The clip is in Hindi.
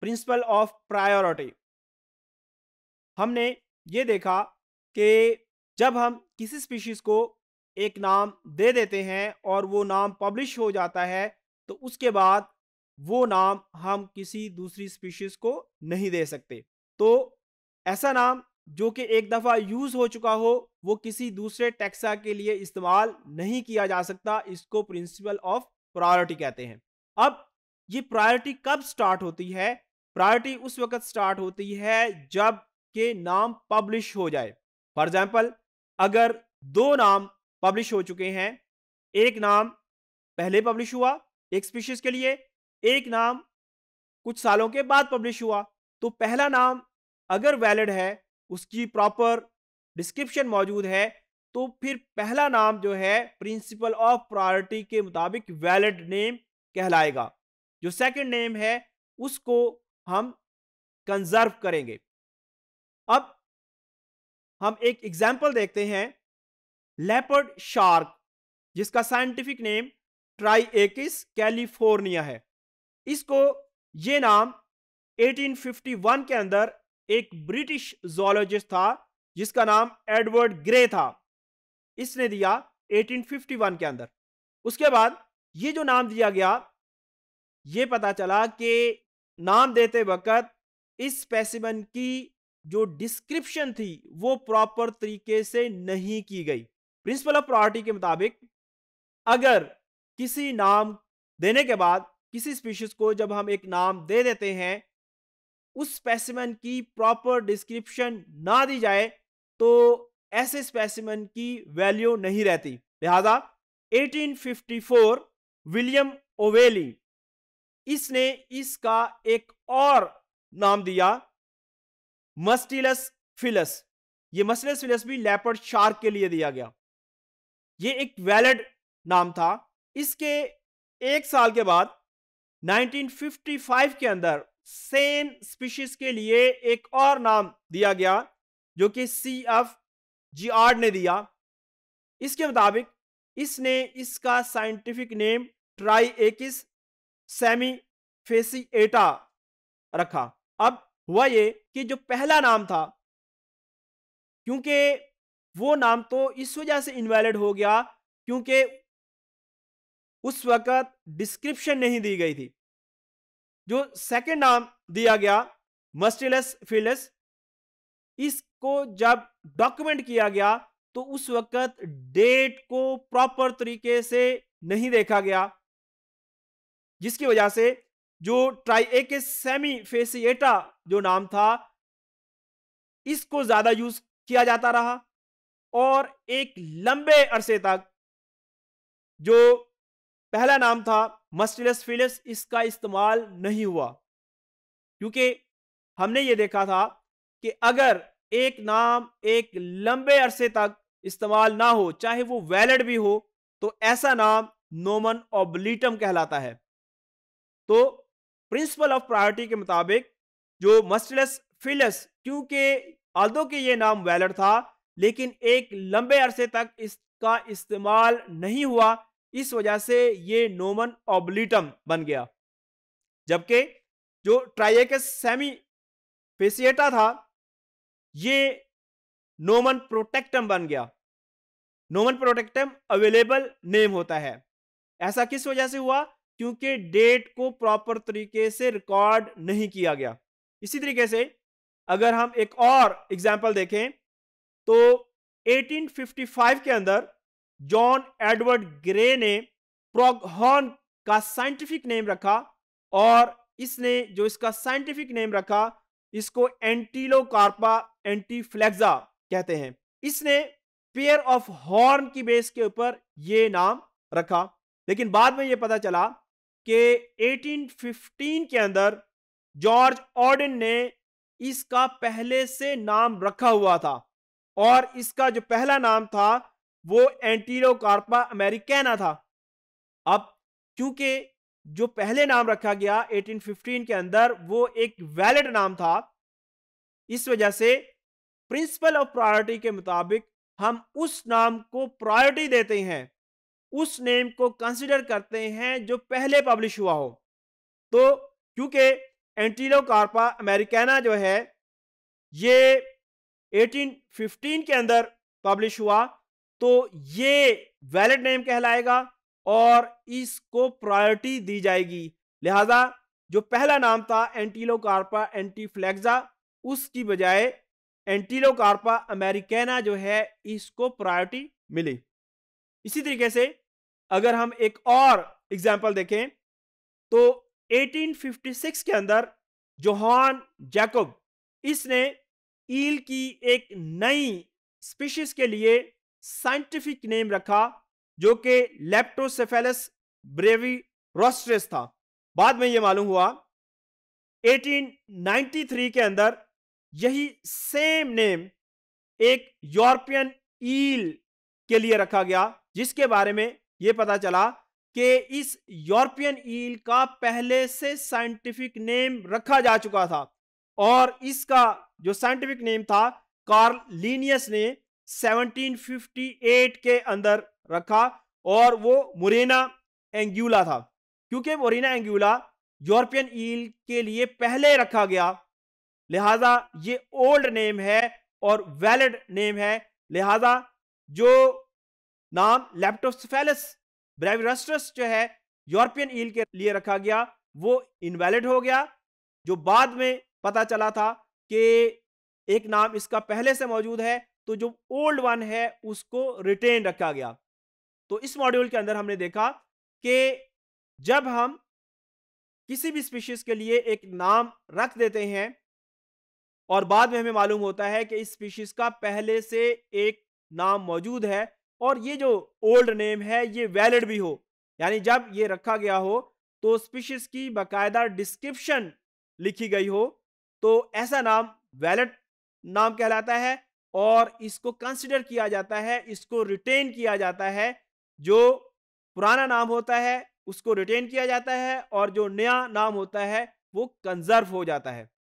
प्रिंसिपल ऑफ प्रायोरिटी हमने ये देखा कि जब हम किसी स्पीशीज़ को एक नाम दे देते हैं और वो नाम पब्लिश हो जाता है तो उसके बाद वो नाम हम किसी दूसरी स्पीशीज़ को नहीं दे सकते तो ऐसा नाम जो कि एक दफ़ा यूज़ हो चुका हो वो किसी दूसरे टैक्सा के लिए इस्तेमाल नहीं किया जा सकता इसको प्रिंसिपल ऑफ प्रायोरिटी कहते हैं अब ये प्रायोरिटी कब स्टार्ट होती है प्रायोरिटी उस वक्त स्टार्ट होती है जब के नाम पब्लिश हो जाए फॉर एग्जाम्पल अगर दो नाम पब्लिश हो चुके हैं एक नाम पहले पब्लिश हुआ एक स्पीशीज के लिए एक नाम कुछ सालों के बाद पब्लिश हुआ तो पहला नाम अगर वैलिड है उसकी प्रॉपर डिस्क्रिप्शन मौजूद है तो फिर पहला नाम जो है प्रिंसिपल ऑफ प्रायोरिटी के मुताबिक वैलिड नेम कहलाएगा जो सेकंड नेम है उसको हम कंजर्व करेंगे अब हम एक एग्जाम्पल देखते हैं लेपर्ड शार्क जिसका scientific name tri Triakis California है इसको ये नाम 1851 के अंदर एक ब्रिटिश जोलॉजिस्ट था जिसका नाम एडवर्ड ग्रे था इसने दिया 1851 के अंदर उसके बाद ये जो नाम दिया गया ये पता चला कि नाम देते वक्त इस स्पेसिमन की जो डिस्क्रिप्शन थी वो प्रॉपर तरीके से नहीं की गई प्रिंसिपल ऑफ प्रॉर्टी के मुताबिक अगर किसी नाम देने के बाद किसी स्पीशीज को जब हम एक नाम दे देते हैं उस स्पेसिमन की प्रॉपर डिस्क्रिप्शन ना दी जाए तो ऐसे स्पेसिमन की वैल्यू नहीं रहती लिहाजा 1854 विलियम ओवेली इसने इसका एक और नाम दिया मस्टिलस फिलस ये मस्टिलस फिलस भी लेपर्ड शार्क के लिए दिया गया ये एक वैलिड नाम था इसके एक साल के बाद 1955 के अंदर सेन स्पीशीज के लिए एक और नाम दिया गया जो कि सी एफ जी आर ने दिया इसके मुताबिक इसने इसका scientific name Triakis semifasciata रखा अब हुआ ये कि जो पहला नाम था क्योंकि वो नाम तो इस वजह से इनवैलिड हो गया क्योंकि उस वक्त डिस्क्रिप्शन नहीं दी गई थी जो सेकंड नाम दिया गया मस्टिलस फिलस इसको जब डॉक्यूमेंट किया गया तो उस वक्त डेट को प्रॉपर तरीके से नहीं देखा गया जिसकी वजह से जो ट्राई ए के सेमी फेसिएटा जो नाम था इसको ज्यादा यूज किया जाता रहा और एक लंबे अरसे तक जो पहला नाम था मस्टिलस फिलस इसका इस्तेमाल नहीं हुआ क्योंकि हमने ये देखा था कि अगर एक नाम एक लंबे अरसे तक इस्तेमाल ना हो चाहे वो वैलिड भी हो तो ऐसा नाम नोमन ओबलिटम कहलाता है तो प्रिंसिपल ऑफ प्रायोरिटी के मुताबिक जो मस्टलेस फिलस क्योंकि आल्दो के ये नाम वैलड था लेकिन एक लंबे अरसे तक इसका इस्तेमाल नहीं हुआ इस वजह से ये नोमन ऑब्लिटम बन गया जबकि जो ट्राइकस सेमी फेसिएटा था ये नोमन प्रोटेक्टम बन गया नोमन प्रोटेक्टम अवेलेबल नेम होता है ऐसा किस वजह से हुआ क्योंकि डेट को प्रॉपर तरीके से रिकॉर्ड नहीं किया गया इसी तरीके से अगर हम एक और एग्जाम्पल देखें तो 1855 के अंदर जॉन एडवर्ड ग्रे ने प्रोगहॉर्न का साइंटिफिक नेम रखा और इसने जो इसका साइंटिफिक नेम रखा इसको एंटीलोकार्पा एंटीफ्लेक्सा कहते हैं इसने पेयर ऑफ हॉर्न की बेस के ऊपर यह नाम रखा लेकिन बाद में यह पता चला कि 1815 के अंदर जॉर्ज ऑर्डन ने इसका पहले से नाम रखा हुआ था और इसका जो पहला नाम था वो एंटीरो कार्पा अमेरिकाना था अब क्योंकि जो पहले नाम रखा गया 1815 के अंदर वो एक वैलिड नाम था इस वजह से प्रिंसिपल ऑफ प्रायोरिटी के मुताबिक हम उस नाम को प्रायोरिटी देते हैं उस नेम को कंसिडर करते हैं जो पहले पब्लिश हुआ हो तो क्योंकि एंटीलो कार्पा अमेरिकाना जो है ये 1815 के अंदर पब्लिश हुआ तो ये वैलिड नेम कहलाएगा और इसको प्रायोरिटी दी जाएगी लिहाजा जो पहला नाम था एंटीलो कार्पा एंटीफ्लेक्सा उसकी बजाय एंटीलो कार्पा अमेरिकाना जो है इसको प्रायोरिटी मिली इसी तरीके से अगर हम एक और एग्जाम्पल देखें तो 1856 के अंदर जोहान जैकब इसने ईल की एक नई स्पीशीज के लिए साइंटिफिक नेम रखा जो कि लेप्टोसेफेलस ब्रेवी रोस्ट्रेस था बाद में यह मालूम हुआ 1893 के अंदर यही सेम नेम एक यूरोपियन ईल के लिए रखा गया जिसके बारे में यह पता चला कि इस यूरोपियन ईल का पहले से साइंटिफिक नेम रखा जा चुका था और इसका जो साइंटिफिक नेम था कार्ल लीनियस ने 1758 के अंदर रखा और वो मुरेना एंग्यूला था क्योंकि मुरेना एंग्यूला यूरोपियन ईल के लिए पहले रखा गया लिहाजा ये ओल्ड नेम है और वैलिड नेम है लिहाजा जो नाम लेप्टोसफेलस ब्रेविरस्ट्रस जो है यूरोपियन ईल के लिए रखा गया वो इनवैलिड हो गया जो बाद में पता चला था कि एक नाम इसका पहले से मौजूद है तो जो ओल्ड वन है उसको रिटेन रखा गया तो इस मॉड्यूल के अंदर हमने देखा कि जब हम किसी भी स्पीशीज के लिए एक नाम रख देते हैं और बाद में हमें मालूम होता है कि इस स्पीशीज का पहले से एक नाम मौजूद है और ये जो ओल्ड नेम है ये वैलिड भी हो यानी जब ये रखा गया हो तो स्पीशीज की बाकायदा डिस्क्रिप्शन लिखी गई हो तो ऐसा नाम वैलिड नाम कहलाता है और इसको कंसिडर किया जाता है इसको रिटेन किया जाता है जो पुराना नाम होता है उसको रिटेन किया जाता है और जो नया नाम होता है वो कंजर्व हो जाता है